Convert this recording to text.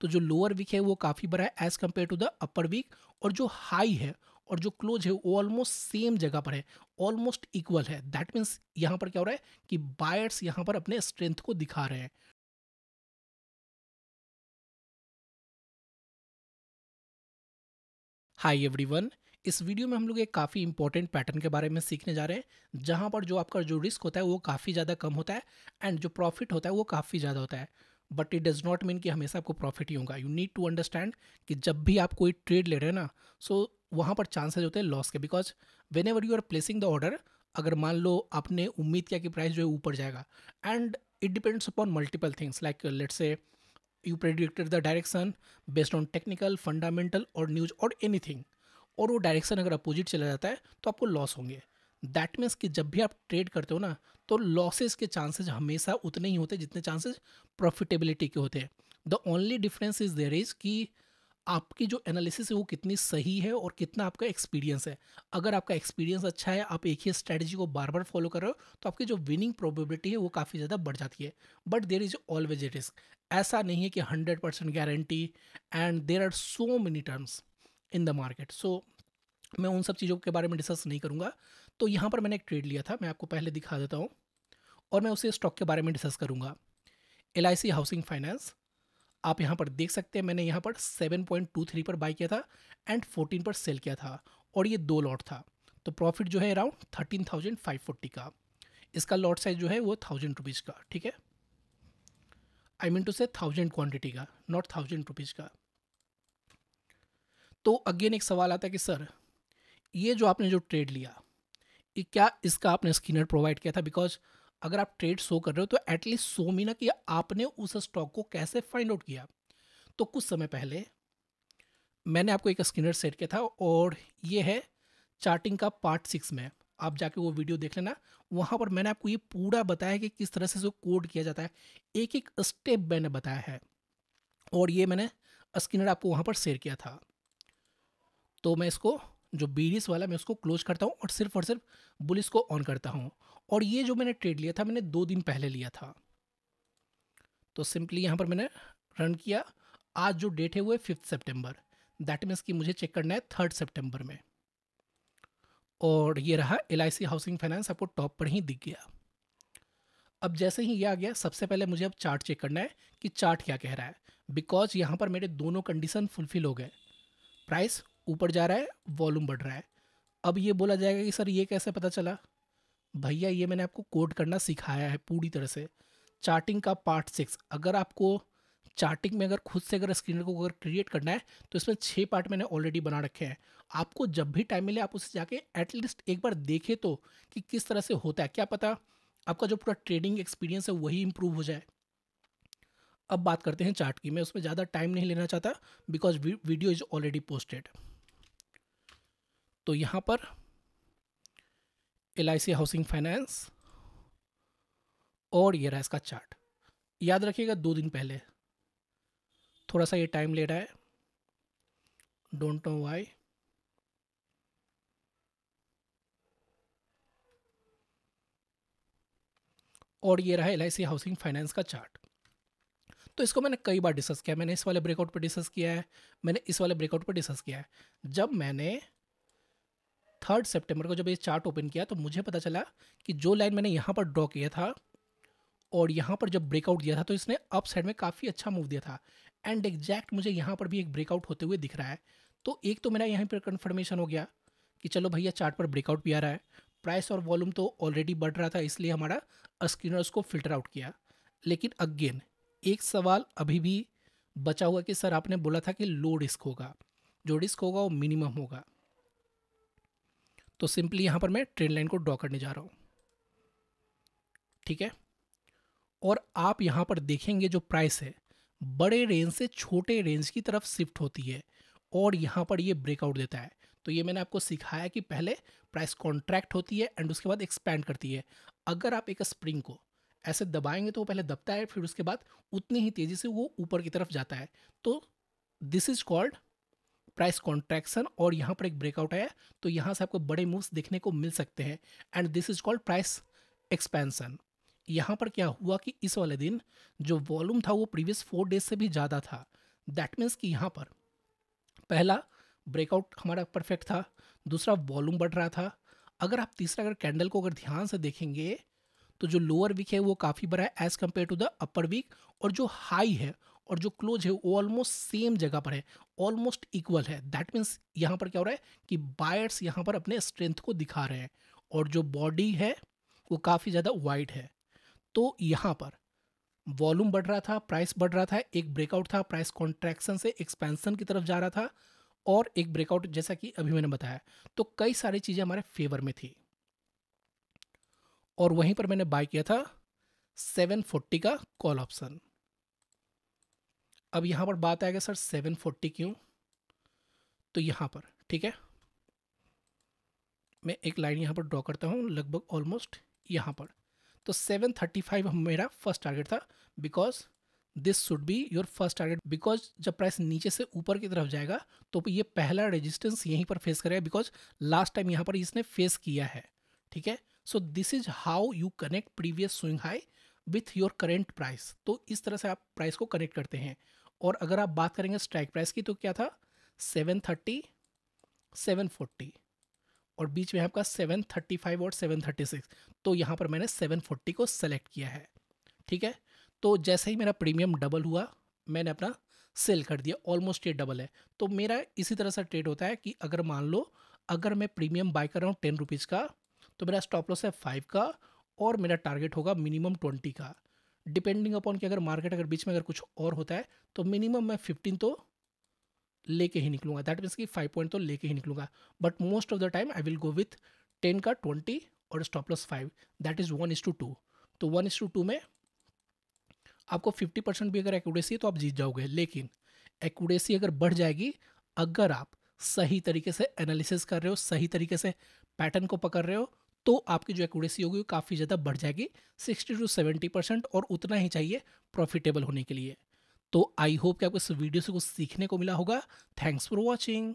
तो जो lower week है वो काफ़ी बड़ा है as compared to the upper wick और जो हाई है और जो क्लोज है वो ऑलमोस्ट सेम जगह पर है ऑलमोस्ट इक्वल है दैट मीन्स यहाँ पर क्या हो रहा है कि बायर्स यहाँ पर अपने स्ट्रेंथ को दिखा रहे हैं एवरी एवरीवन इस वीडियो में हम लोग एक काफ़ी इंपॉर्टेंट पैटर्न के बारे में सीखने जा रहे हैं जहां पर जो आपका जो रिस्क होता है वो काफ़ी ज़्यादा कम होता है एंड जो प्रॉफिट होता है वो काफ़ी ज़्यादा होता है but it does not mean कि हमेशा आपको प्रॉफिट ही होगा यू नीड टू अंडरस्टैंड कि जब भी आप कोई ट्रेड ले रहे हैं ना सो so, वहाँ पर चांसेज होते हैं लॉस के because whenever you are placing the order अगर मान लो आपने उम्मीद किया कि प्राइस जो है ऊपर जाएगा and it depends upon multiple things like let's say you predicted the direction based on technical fundamental और न्यूज और एनी और वो डायरेक्शन अगर अपोजिट चला जाता है तो आपको लॉस होंगे दैट मीन्स कि जब भी आप ट्रेड करते हो ना तो लॉसेस के चांसेज हमेशा उतने ही होते हैं जितने चांसेज प्रॉफिटेबिलिटी के होते हैं the only difference is there is कि आपकी जो एनालिसिस है वो कितनी सही है और कितना आपका एक्सपीरियंस है अगर आपका एक्सपीरियंस अच्छा है आप एक ही स्ट्रैटेजी को बार बार फॉलो कर रहे हो तो आपकी जो विनिंग प्रोबेबिलिटी है वो काफ़ी ज़्यादा बढ़ जाती है but there is always it risk ऐसा नहीं है कि hundred percent guarantee and there are so many terms in the market so मैं उन सब चीज़ों के बारे में डिस्कस नहीं करूँगा तो यहाँ पर मैंने एक ट्रेड लिया था मैं आपको पहले दिखा देता हूँ और मैं उसे स्टॉक के बारे में डिस्कस करूँगा एल हाउसिंग फाइनेंस आप यहाँ पर देख सकते हैं मैंने यहाँ पर 7.23 पर बाई किया था एंड 14 पर सेल किया था और ये दो लॉट था तो प्रॉफिट जो है अराउंड 13,540 का इसका लॉट साइज जो है वो थाउजेंड रुपीज़ का ठीक है I mean to say thousand quantity का नॉट थाउजेंड रुपीज़ का तो अगेन एक सवाल आता है कि सर ये जो आपने जो ट्रेड लिया क्या इसका आपने स्किनर प्रोवाइड किया था बिकॉज अगर आप ट्रेड शो कर रहे हो तो एटलीस्ट सो मी ना कि आपने उस स्टॉक को कैसे फाइंड आउट किया तो कुछ समय पहले मैंने आपको एक स्किनर सेट किया था और ये है चार्टिंग का पार्ट सिक्स में आप जाके वो वीडियो देख लेना वहाँ पर मैंने आपको ये पूरा बताया कि किस तरह से इसको कोड किया जाता है एक एक स्टेप मैंने बताया है और ये मैंने स्किनर आपको वहाँ पर शेयर किया था तो मैं इसको जो बीरिस वाला मैं उसको क्लोज करता हूँ और सिर्फ और सिर्फ बुलिस को ऑन करता हूँ और ये जो मैंने ट्रेड लिया था मैंने दो दिन पहले लिया था तो सिंपली यहाँ पर मैंने रन किया आज जो डेट है वो है फिफ्थ सेप्टेम्बर दैट मीन्स कि मुझे चेक करना है थर्ड सेप्टेम्बर में और ये रहा एल हाउसिंग फाइनेंस आपको टॉप पर ही दिख गया अब जैसे ही ये आ गया सबसे पहले मुझे अब चार्ट चेक करना है कि चार्ट क्या कह रहा है बिकॉज यहाँ पर मेरे दोनों कंडीशन फुलफिल हो गए प्राइस ऊपर जा रहा है वॉल्यूम बढ़ रहा है अब ये बोला जाएगा कि सर ये कैसे पता चला भैया ये मैंने आपको कोड करना सिखाया है पूरी तरह से चार्टिंग का पार्ट सिक्स अगर आपको चार्टिंग में अगर खुद से अगर स्क्रीन को अगर क्रिएट करना है तो इसमें छः पार्ट मैंने ऑलरेडी बना रखे हैं आपको जब भी टाइम मिले आप उसे जाके एटलीस्ट एक बार देखें तो कि किस तरह से होता है क्या पता आपका जो पूरा ट्रेडिंग एक्सपीरियंस है वही इम्प्रूव हो जाए अब बात करते हैं चार्ट की मैं उसमें ज़्यादा टाइम नहीं लेना चाहता because video is already posted तो यहाँ पर एल हाउसिंग फाइनेंस और ये रहा इसका चार्ट याद रखिएगा दो दिन पहले थोड़ा सा ये टाइम ले रहा है डोंट नो वाई और ये रहा एल हाउसिंग फाइनेंस का चार्ट तो इसको मैंने कई बार डिस्कस किया मैंने इस वाले ब्रेकआउट पर डिस्कस किया है मैंने इस वाले ब्रेकआउट पर डिस्कस किया है जब मैंने थर्ड सेप्टेम्बर को जब ये चार्ट ओपन किया तो मुझे पता चला कि जो लाइन मैंने यहाँ पर ड्रॉ किया था और यहाँ पर जब ब्रेकआउट दिया था तो इसने अप साइड में काफ़ी अच्छा मूव दिया था एंड एग्जैक्ट मुझे यहाँ पर भी एक ब्रेकआउट होते हुए दिख रहा है तो एक तो मेरा यहाँ पर कन्फर्मेशन हो गया कि चलो भैया चार्ट पर ब्रेकआउट भी आ रहा है प्राइस और वॉल्यूम तो ऑलरेडी बढ़ रहा था इसलिए हमारा स्क्रीनर्स को फिल्टर आउट किया लेकिन अगेन एक सवाल अभी भी बचा हुआ कि सर आपने बोला था कि लो रिस्क होगा जो रिस्क होगा वो मिनिमम होगा तो सिंपली यहाँ पर मैं ट्रेन लाइन को ड्रॉ करने जा रहा हूँ ठीक है और आप यहाँ पर देखेंगे जो प्राइस है बड़े रेंज से छोटे रेंज की तरफ शिफ्ट होती है और यहाँ पर ये ब्रेकआउट देता है तो ये मैंने आपको सिखाया कि पहले प्राइस कॉन्ट्रैक्ट होती है एंड उसके बाद एक्सपैंड करती है अगर आप एक स्प्रिंग को ऐसे दबाएंगे तो वो पहले दबता है फिर उसके बाद उतनी ही तेज़ी से वो ऊपर की तरफ जाता है तो this is called price contraction और यहाँ पर एक ब्रेकआउट आया तो यहाँ से आपको बड़े मूव्स देखने को मिल सकते हैं and this is called price expansion यहाँ पर क्या हुआ कि इस वाले दिन जो वॉल्यूम था वो प्रीवियस फोर डेज से भी ज़्यादा था दैट मीन्स कि यहाँ पर पहला ब्रेकआउट हमारा परफेक्ट था दूसरा वॉल्यूम बढ़ रहा था अगर आप तीसरा अगर कैंडल को अगर ध्यान से देखेंगे तो जो लोअर वीक है वो काफ़ी बड़ा है as compared to the upper wick और जो हाई है और जो क्लोज है वो ऑलमोस्ट सेम जगह पर है ऑलमोस्ट इक्वल है दैट मीन्स यहाँ पर क्या हो रहा है कि बायर्स यहाँ पर अपने स्ट्रेंथ को दिखा रहे हैं और जो बॉडी है वो काफ़ी ज़्यादा वाइड है तो यहाँ पर वॉल्यूम बढ़ रहा था प्राइस बढ़ रहा था एक ब्रेकआउट था प्राइस कॉन्ट्रैक्शन से एक्सपेंसन की तरफ जा रहा था और एक ब्रेकआउट जैसा कि अभी मैंने बताया तो कई सारी चीज़ें हमारे फेवर में थी और वहीं पर मैंने बाय किया था 740 का कॉल ऑप्शन अब यहाँ पर बात आएगा सर सेवन फोर्टी क्यों तो यहाँ पर ठीक है मैं एक लाइन यहाँ पर ड्रॉ करता हूँ लगभग ऑलमोस्ट यहाँ पर तो सेवन थर्टी फाइव मेरा फर्स्ट टारगेट था because this should be your first target because जब प्राइस नीचे से ऊपर की तरफ जाएगा तो ये पहला रेजिस्टेंस यहीं पर फेस करेगा बिकॉज लास्ट टाइम यहाँ पर इसने फेस किया है ठीक है so this is how you connect previous swing high with your current price तो इस तरह से आप प्राइस को कनेक्ट करते हैं और अगर आप बात करेंगे स्ट्राइक प्राइस की तो क्या था सेवन थर्टी सेवन फोर्टी और बीच में आपका सेवन थर्टी फाइव और सेवन थर्टी सिक्स तो यहाँ पर मैंने सेवन फोर्टी को सेलेक्ट किया है ठीक है तो जैसे ही मेरा प्रीमियम डबल हुआ मैंने अपना सेल कर दिया ऑलमोस्ट ये डबल है तो मेरा इसी तरह से ट्रेड होता है कि अगर मान लो अगर मैं प्रीमियम बाय कर रहा हूँ टेन रुपीज़ का तो मेरा स्टॉप लॉस है फाइव का और मेरा टारगेट होगा मिनिमम ट्वेंटी का डिपेंडिंग अपॉन कि अगर मार्केट अगर बीच में अगर कुछ और होता है तो मिनिमम मैं फिफ्टीन तो लेके ही निकलूंगा दैट मीन्स कि फाइव पॉइंट तो लेके ही निकलूंगा but most of the time I will go with ten का ट्वेंटी और stop stop loss five that is one is to two तो वन इज टू टू में आपको फिफ्टी परसेंट भी अगर एक्यूरेसी है तो आप जीत जाओगे लेकिन एक्यूरेसी अगर बढ़ जाएगी अगर आप सही तरीके से एनालिसिस कर रहे हो सही तरीके से पैटर्न को पकड़ रहे हो तो आपकी जो एक्यूरेसी होगी वो काफ़ी ज़्यादा बढ़ जाएगी सिक्सटी टू सेवेंटी परसेंट और उतना ही चाहिए प्रॉफिटेबल होने के लिए तो आई होप कि आपको इस वीडियो से कुछ सीखने को मिला होगा थैंक्स फॉर वॉचिंग